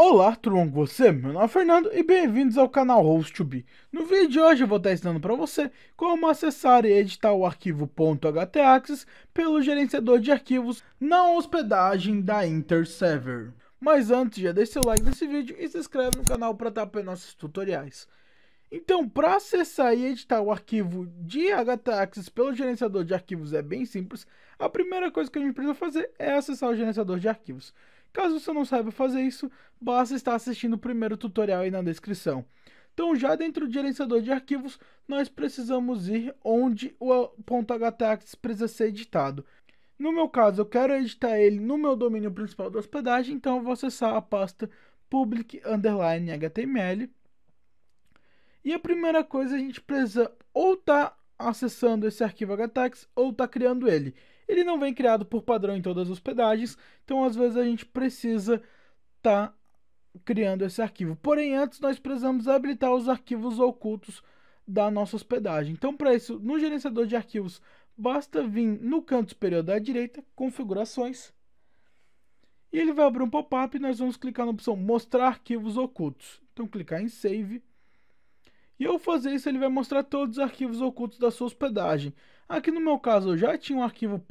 Olá, tudo bom com você? Meu nome é Fernando e bem-vindos ao canal host No vídeo de hoje eu vou estar ensinando para você como acessar e editar o arquivo .htaccess pelo gerenciador de arquivos na hospedagem da Interserver. Mas antes, já deixa seu like nesse vídeo e se inscreve no canal para estar apoiando nossos tutoriais. Então, para acessar e editar o arquivo de htaccess pelo gerenciador de arquivos é bem simples. A primeira coisa que a gente precisa fazer é acessar o gerenciador de arquivos. Caso você não saiba fazer isso, basta estar assistindo o primeiro tutorial aí na descrição. Então já dentro do gerenciador de arquivos, nós precisamos ir onde o .htaccess precisa ser editado. No meu caso, eu quero editar ele no meu domínio principal da hospedagem, então eu vou acessar a pasta public html. E a primeira coisa a gente precisa ou estar tá acessando esse arquivo htax ou está criando ele. Ele não vem criado por padrão em todas as hospedagens, então às vezes a gente precisa estar tá criando esse arquivo. Porém, antes nós precisamos habilitar os arquivos ocultos da nossa hospedagem. Então, para isso, no gerenciador de arquivos, basta vir no canto superior da direita, configurações, e ele vai abrir um pop-up e nós vamos clicar na opção mostrar arquivos ocultos. Então, clicar em save e ao fazer isso, ele vai mostrar todos os arquivos ocultos da sua hospedagem. Aqui no meu caso, eu já tinha um arquivo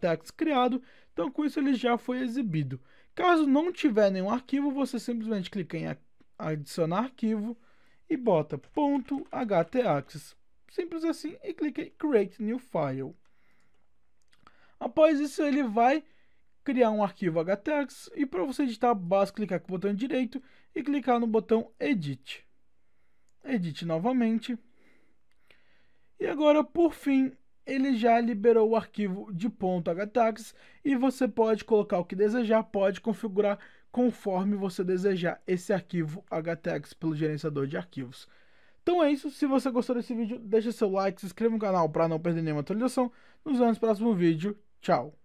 .htax criado, então com isso ele já foi exibido. Caso não tiver nenhum arquivo, você simplesmente clica em adicionar arquivo e bota .htax. Simples assim e clica em Create New File. Após isso, ele vai criar um arquivo .htx e para você editar, basta clicar com o botão direito e clicar no botão Edit edite novamente. E agora, por fim, ele já liberou o arquivo de .htags e você pode colocar o que desejar, pode configurar conforme você desejar esse arquivo htags pelo gerenciador de arquivos. Então é isso, se você gostou desse vídeo, deixa seu like, se inscreva no canal para não perder nenhuma atualização. Nos vemos no próximo vídeo, tchau!